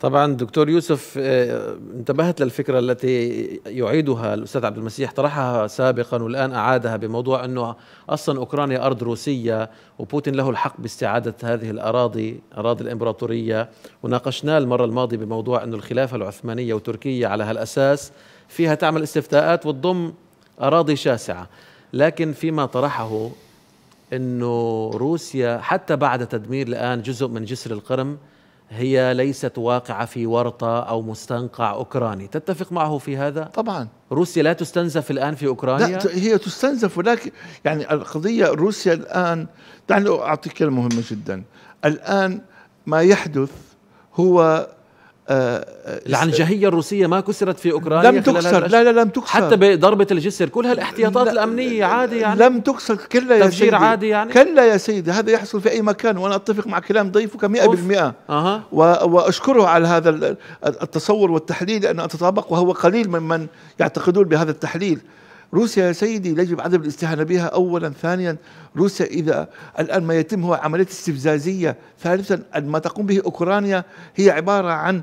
طبعا دكتور يوسف آه، انتبهت للفكرة التي يعيدها الأستاذ عبد المسيح طرحها سابقا والآن أعادها بموضوع أنه أصلا أوكرانيا أرض روسية وبوتين له الحق باستعادة هذه الأراضي أراضي الإمبراطورية وناقشناه المرة الماضية بموضوع أنه الخلافة العثمانية وتركيا على هالأساس فيها تعمل استفتاءات وتضم أراضي شاسعة لكن فيما طرحه أنه روسيا حتى بعد تدمير الآن جزء من جسر القرم هي ليست واقعة في ورطة أو مستنقع أوكراني تتفق معه في هذا؟ طبعا روسيا لا تستنزف الآن في أوكرانيا؟ لا هي تستنزف ولكن يعني القضية روسيا الآن دعني أعطيك كلمة مهمة جدا الآن ما يحدث هو العنجهية الروسية ما كسرت في أوكرانيا لم تكسر لا لا لم تكسر حتى بضربة الجسر كل هالاحتياطات الأمنية عادي يعني لم تكسر كلا يا سيدي عادي يعني كلا يا سيدي هذا يحصل في أي مكان وأنا أتفق مع كلام ضيفك 100% أه. وأشكره على هذا التصور والتحليل لأنه أتطابق وهو قليل من من يعتقدون بهذا التحليل روسيا يا سيدي يجب عدم الاستهانة بها أولا ثانيا روسيا إذا الآن ما يتم هو عملية استفزازية ثالثا ما تقوم به أوكرانيا هي عبارة عن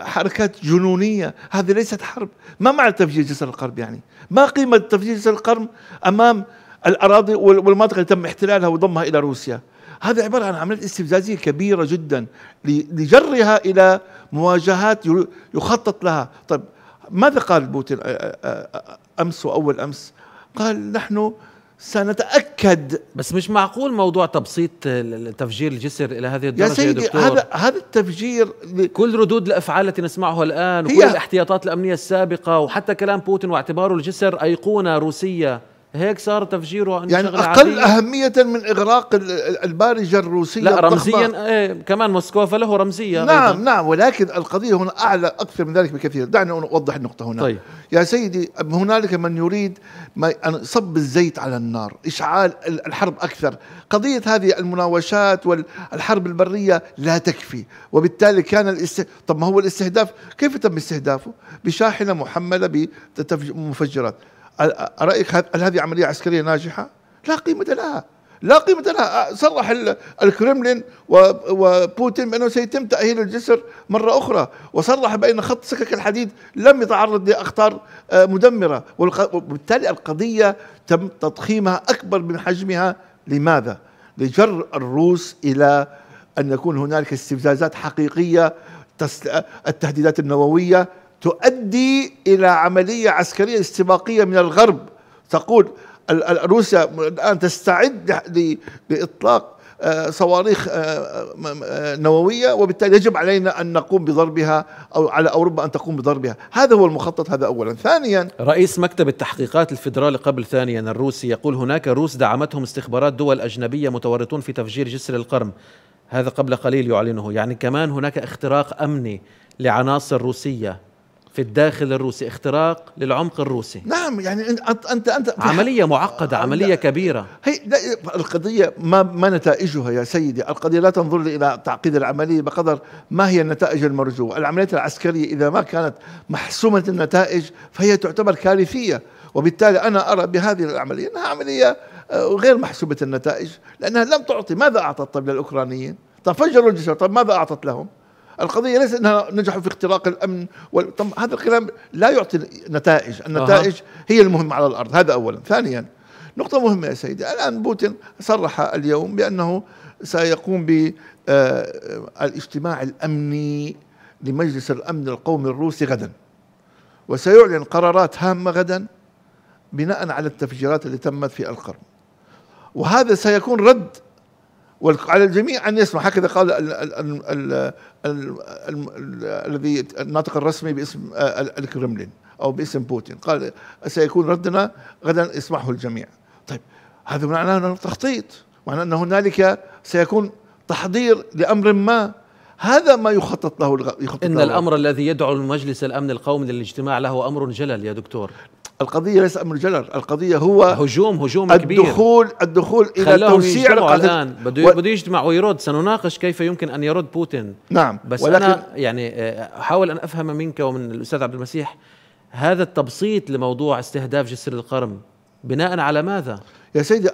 حركات جنونية هذه ليست حرب ما معنى تفجير جسر القرب يعني ما قيمة تفجير جسر القرب أمام الأراضي والمناطق اللي تم احتلالها وضمها إلى روسيا هذا عبارة عن عملية استفزازية كبيرة جدا لجرها إلى مواجهات يخطط لها طيب ماذا قال بوتين امس واول امس؟ قال نحن سنتاكد بس مش معقول موضوع تبسيط تفجير الجسر الى هذه الدرجه يا سيدي يا هذا هذا التفجير كل ردود الافعال التي نسمعها الان وكل الاحتياطات الامنيه السابقه وحتى كلام بوتين واعتباره الجسر ايقونه روسيه هيك صار تفجيره انه يعني اقل عادية. اهميه من اغراق البارجه الروسيه لا رمزيا ايه كمان موسكو له رمزيه نعم أيضاً. نعم ولكن القضيه هنا اعلى اكثر من ذلك بكثير دعني اوضح النقطه هنا طيب. يا سيدي هنالك من يريد ما أن صب الزيت على النار اشعال الحرب اكثر قضيه هذه المناوشات والحرب البريه لا تكفي وبالتالي كان الاست... طب ما هو الاستهداف كيف تم استهدافه بشاحنه محمله بمفجرات رايك هل هذه عمليه عسكريه ناجحه؟ لا قيمه لها لا قيمة لها صرح الكرملين وبوتين بأنه سيتم تأهيل الجسر مرة أخرى وصرح بأن خط سكك الحديد لم يتعرض لأخطار آه، مدمرة وبالتالي القضية تم تضخيمها أكبر من حجمها لماذا؟ لجر الروس إلى أن يكون هنالك استفزازات حقيقية آه، التهديدات النووية تؤدي إلى عملية عسكرية استباقية من الغرب تقول روسيا الآن تستعد لإطلاق آه، صواريخ آه، آه، نووية وبالتالي يجب علينا أن نقوم بضربها أو على أوروبا أن تقوم بضربها هذا هو المخطط هذا أولا ثانيا رئيس مكتب التحقيقات الفيدرالي قبل ثانيا الروسي يقول هناك روس دعمتهم استخبارات دول أجنبية متورطون في تفجير جسر القرم هذا قبل قليل يعلنه يعني كمان هناك اختراق أمني لعناصر روسية في الداخل الروسي اختراق للعمق الروسي نعم يعني انت انت, أنت عمليه معقده عمليه كبيره هي القضيه ما ما نتائجها يا سيدي القضيه لا تنظر الى تعقيد العمليه بقدر ما هي النتائج المرجوه العمليات العسكريه اذا ما كانت محسومه النتائج فهي تعتبر كارثيه وبالتالي انا ارى بهذه العمليه انها عمليه آه، غير محسوبه النتائج لانها لم تعطي ماذا اعطت طب للاوكرانيين؟ تفجروا فجروا الجسر طب ماذا اعطت لهم؟ القضية ليس أنها نجحوا في اختراق الأمن وال... طب هذا الكلام لا يعطي نتائج النتائج هي المهمة على الأرض هذا أولا ثانيا نقطة مهمة يا سيدي الآن بوتين صرح اليوم بأنه سيقوم بالاجتماع آه، الأمني لمجلس الأمن القومي الروسي غدا وسيعلن قرارات هامة غدا بناء على التفجيرات اللي تمت في القرم وهذا سيكون رد وعلى الجميع ان يسمع هكذا قال الذي الناطق الرسمي باسم آه، الكرملين او باسم بوتين قال سيكون ردنا غدا يسمعه الجميع طيب هذا معناه انه تخطيط معناه ان هنالك سيكون تحضير لامر ما هذا ما يخطط له يخطط ان له الامر الذي يدعو المجلس الامن القومي للاجتماع له امر جلل يا دكتور القضيه ليس امر جلر القضيه هو هجوم هجوم كبير الدخول الدخول الى توسيع الان بده و... بده يجتمع ويرد سنناقش كيف يمكن ان يرد بوتين نعم بس ولكن انا يعني آه، احاول ان افهم منك ومن الاستاذ عبد المسيح هذا التبسيط لموضوع استهداف جسر القرم بناء على ماذا؟ يا سيدي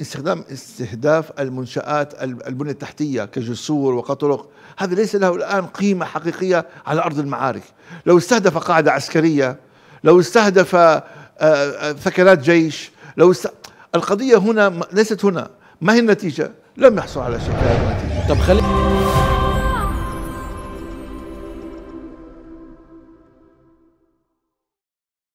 استخدام استهداف المنشآت البنية التحتية كجسور وكطرق هذا ليس له الآن قيمة حقيقية على أرض المعارك لو استهدف قاعدة عسكرية لو استهدف آه، آه، ثكنات جيش لو است... القضية هنا ليست هنا ما هي النتيجة لم يحصل على شكل النتيجة طب خلي